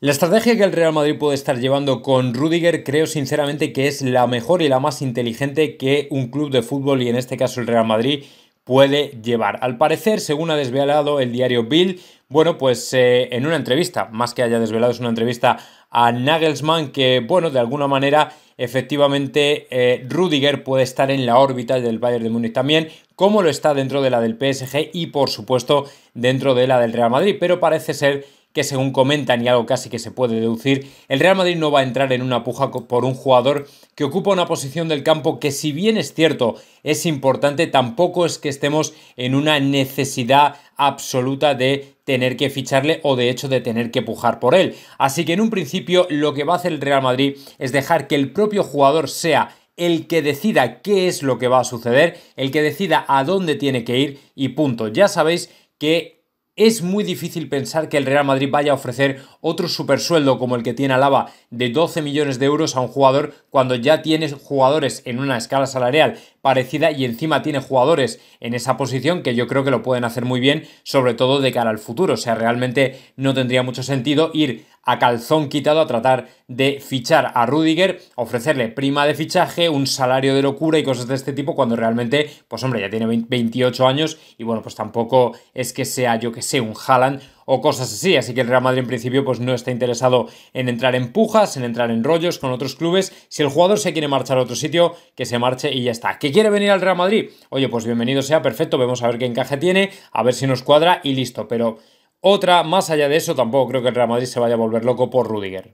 La estrategia que el Real Madrid puede estar llevando con Rudiger creo sinceramente que es la mejor y la más inteligente que un club de fútbol y en este caso el Real Madrid puede llevar. Al parecer, según ha desvelado el diario Bill, bueno, pues eh, en una entrevista, más que haya desvelado, es una entrevista a Nagelsmann que, bueno, de alguna manera, efectivamente, eh, Rudiger puede estar en la órbita del Bayern de Múnich también, como lo está dentro de la del PSG y, por supuesto, dentro de la del Real Madrid, pero parece ser que según comentan y algo casi que se puede deducir, el Real Madrid no va a entrar en una puja por un jugador que ocupa una posición del campo que si bien es cierto es importante, tampoco es que estemos en una necesidad absoluta de tener que ficharle o de hecho de tener que pujar por él. Así que en un principio lo que va a hacer el Real Madrid es dejar que el propio jugador sea el que decida qué es lo que va a suceder, el que decida a dónde tiene que ir y punto. Ya sabéis que es muy difícil pensar que el Real Madrid vaya a ofrecer otro supersueldo como el que tiene Alaba de 12 millones de euros a un jugador cuando ya tienes jugadores en una escala salarial parecida y encima tiene jugadores en esa posición que yo creo que lo pueden hacer muy bien, sobre todo de cara al futuro. O sea, realmente no tendría mucho sentido ir a calzón quitado a tratar de fichar a Rudiger, ofrecerle prima de fichaje, un salario de locura y cosas de este tipo, cuando realmente, pues hombre, ya tiene 28 años y bueno, pues tampoco es que sea, yo que sé, un Haaland o cosas así. Así que el Real Madrid en principio pues no está interesado en entrar en pujas, en entrar en rollos con otros clubes. Si el jugador se quiere marchar a otro sitio, que se marche y ya está. ¿Qué quiere venir al Real Madrid? Oye, pues bienvenido sea, perfecto, vemos a ver qué encaje tiene, a ver si nos cuadra y listo. Pero otra más allá de eso, tampoco creo que el Real Madrid se vaya a volver loco por Rudiger.